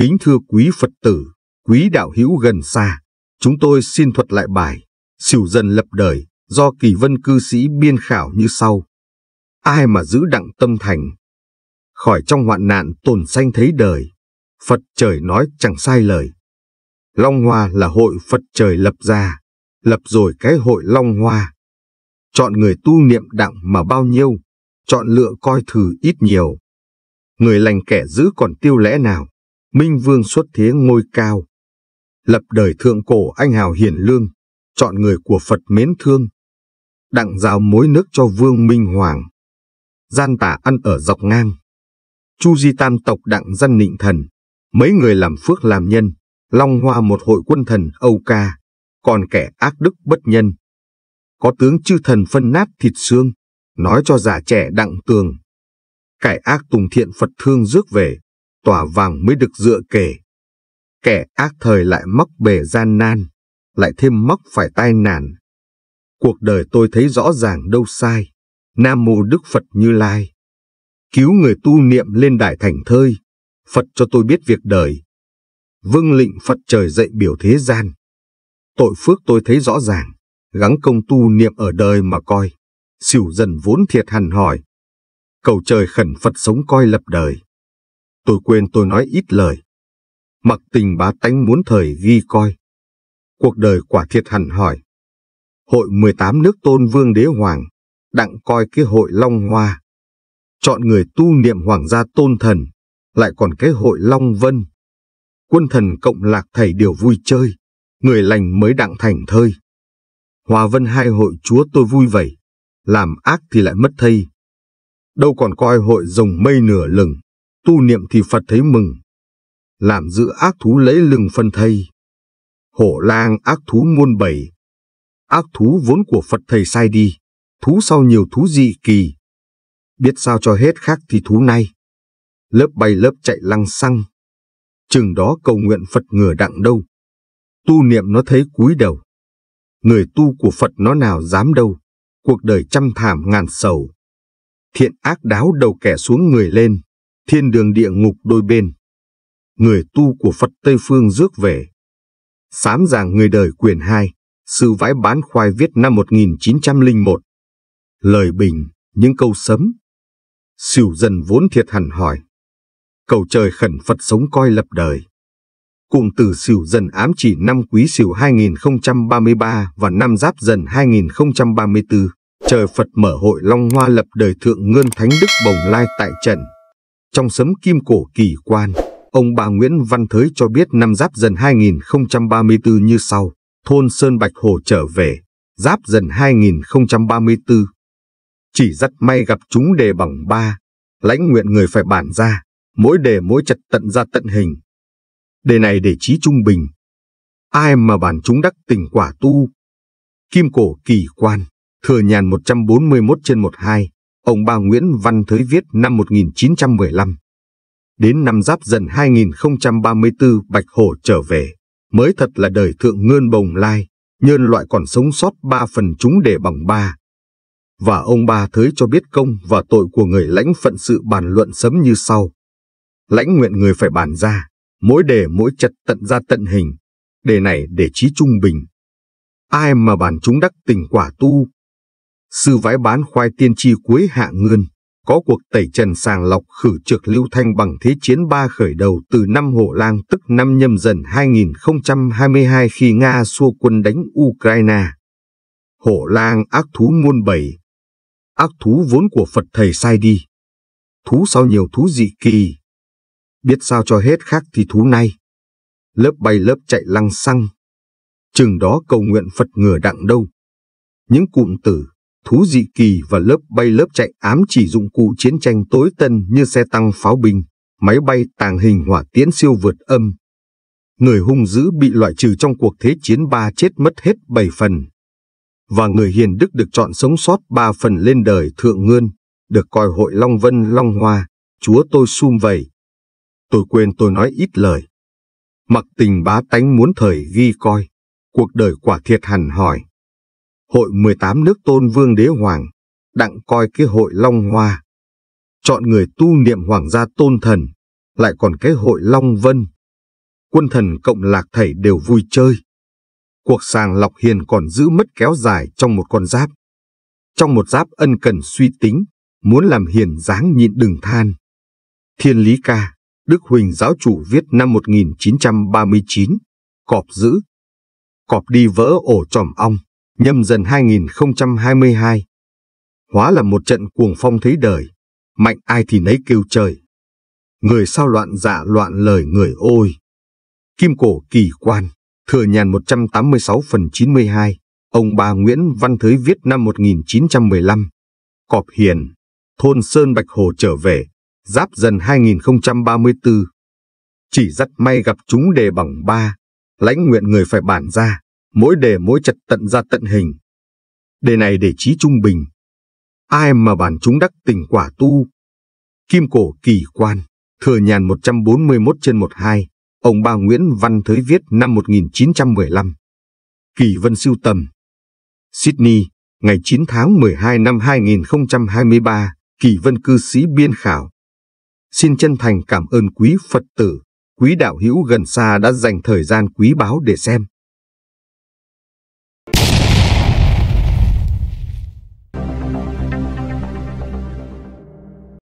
Kính thưa quý Phật tử, quý đạo hữu gần xa, chúng tôi xin thuật lại bài Sửu dần lập đời do kỳ vân cư sĩ biên khảo như sau. Ai mà giữ đặng tâm thành, khỏi trong hoạn nạn tồn sanh thấy đời, Phật trời nói chẳng sai lời. Long Hoa là hội Phật trời lập ra, lập rồi cái hội Long Hoa. Chọn người tu niệm đặng mà bao nhiêu, chọn lựa coi thử ít nhiều. Người lành kẻ giữ còn tiêu lẽ nào, Minh Vương xuất thế ngôi cao. Lập đời thượng cổ anh hào hiển lương, chọn người của Phật mến thương. Đặng rào mối nước cho Vương Minh Hoàng. Gian tả ăn ở dọc ngang. Chu Di Tam tộc đặng dân nịnh thần. Mấy người làm phước làm nhân. Long Hoa một hội quân thần Âu Ca. Còn kẻ ác đức bất nhân. Có tướng chư thần phân nát thịt xương. Nói cho già trẻ đặng tường. Cải ác tùng thiện Phật thương rước về tỏa vàng mới được dựa kể. Kẻ ác thời lại mắc bề gian nan, lại thêm mắc phải tai nạn. Cuộc đời tôi thấy rõ ràng đâu sai, Nam Mô Đức Phật Như Lai. Cứu người tu niệm lên đại thành thơi, Phật cho tôi biết việc đời. Vâng lịnh Phật trời dạy biểu thế gian. Tội phước tôi thấy rõ ràng, gắng công tu niệm ở đời mà coi, xỉu dần vốn thiệt hẳn hỏi. Cầu trời khẩn Phật sống coi lập đời tôi quên tôi nói ít lời. Mặc tình bá tánh muốn thời ghi coi. Cuộc đời quả thiệt hẳn hỏi. Hội 18 nước tôn vương đế hoàng, đặng coi cái hội Long Hoa. Chọn người tu niệm hoàng gia tôn thần, lại còn cái hội Long Vân. Quân thần cộng lạc thầy đều vui chơi, người lành mới đặng thành thơi. Hòa vân hai hội chúa tôi vui vầy làm ác thì lại mất thây. Đâu còn coi hội rồng mây nửa lừng, tu niệm thì Phật thấy mừng. Làm dự ác thú lấy lừng phân thây. Hổ lang ác thú muôn bảy. Ác thú vốn của Phật thầy sai đi, thú sau nhiều thú dị kỳ. Biết sao cho hết khác thì thú nay. Lớp bay lớp chạy lăng xăng. Chừng đó cầu nguyện Phật ngửa đặng đâu. Tu niệm nó thấy cúi đầu. Người tu của Phật nó nào dám đâu. Cuộc đời trăm thảm ngàn sầu thiện ác đáo đầu kẻ xuống người lên thiên đường địa ngục đôi bên. Người tu của Phật Tây Phương rước về. Sám giảng người đời quyền hai sư vãi bán khoai viết năm 1901. Lời bình, những câu sấm. Sửu dần vốn thiệt hẳn hỏi. Cầu trời khẩn Phật sống coi lập đời. Cụm từ sửu dần ám chỉ năm quý sửu 2033 và năm giáp dần 2034. Trời Phật mở hội Long Hoa lập đời Thượng Ngươn Thánh Đức Bồng Lai tại trận trong sấm kim cổ kỳ quan, ông bà Nguyễn Văn Thới cho biết năm giáp dần 2034 như sau, thôn Sơn Bạch Hồ trở về, giáp dần 2034. Chỉ rất may gặp chúng đề bằng ba, lãnh nguyện người phải bản ra, mỗi đề mỗi chặt tận ra tận hình. Đề này để trí trung bình. Ai mà bản chúng đắc tình quả tu. Kim cổ kỳ quan, thừa nhàn 141 trên 12 ông Ba Nguyễn Văn Thới viết năm 1915. Đến năm giáp dần 2034 Bạch Hổ trở về, mới thật là đời thượng ngươn bồng lai, nhân loại còn sống sót ba phần chúng để bằng ba. Và ông Ba Thới cho biết công và tội của người lãnh phận sự bàn luận sớm như sau. Lãnh nguyện người phải bàn ra, mỗi đề mỗi chật tận ra tận hình, đề này để trí trung bình. Ai mà bàn chúng đắc tình quả tu, sư vái bán khoai tiên tri cuối hạ ngươn, có cuộc tẩy trần sàng lọc khử trực lưu thanh bằng thế chiến ba khởi đầu từ năm hộ Lang tức năm nhâm dần 2022 khi Nga xua quân đánh Ukraine. Hổ Lang ác thú muôn bảy Ác thú vốn của Phật thầy sai đi. Thú sau nhiều thú dị kỳ. Biết sao cho hết khác thì thú nay. Lớp bay lớp chạy lăng xăng. Chừng đó cầu nguyện Phật ngửa đặng đâu. Những cụm từ thú dị kỳ và lớp bay lớp chạy ám chỉ dụng cụ chiến tranh tối tân như xe tăng pháo binh, máy bay tàng hình hỏa tiễn siêu vượt âm. Người hung dữ bị loại trừ trong cuộc thế chiến ba chết mất hết bảy phần. Và người hiền đức được chọn sống sót ba phần lên đời thượng ngươn, được coi hội Long Vân Long Hoa, chúa tôi sum vầy. Tôi quên tôi nói ít lời. Mặc tình bá tánh muốn thời ghi coi, cuộc đời quả thiệt hẳn hỏi hội 18 nước tôn vương đế hoàng, đặng coi cái hội Long Hoa. Chọn người tu niệm hoàng gia tôn thần, lại còn cái hội Long Vân. Quân thần cộng lạc thầy đều vui chơi. Cuộc sàng lọc hiền còn giữ mất kéo dài trong một con giáp. Trong một giáp ân cần suy tính, muốn làm hiền dáng nhịn đừng than. Thiên Lý Ca, Đức Huỳnh giáo chủ viết năm 1939, cọp giữ. Cọp đi vỡ ổ tròm ong nhâm dần 2022. Hóa là một trận cuồng phong thấy đời, mạnh ai thì nấy kêu trời. Người sao loạn dạ loạn lời người ôi. Kim cổ kỳ quan, thừa nhàn 186 phần 92, ông bà Nguyễn Văn Thới viết năm 1915. Cọp hiền, thôn Sơn Bạch Hồ trở về, giáp dần 2034. Chỉ dắt may gặp chúng đề bằng ba, lãnh nguyện người phải bản ra mỗi đề mỗi chặt tận ra tận hình. Đề này để trí trung bình. Ai mà bản chúng đắc tình quả tu. Kim cổ kỳ quan, thừa nhàn 141 trên 12, ông ba Nguyễn Văn Thới viết năm 1915. Kỳ Vân Siêu Tầm Sydney, ngày 9 tháng 12 năm 2023, Kỳ Vân Cư Sĩ Biên Khảo. Xin chân thành cảm ơn quý Phật tử, quý đạo hữu gần xa đã dành thời gian quý báu để xem.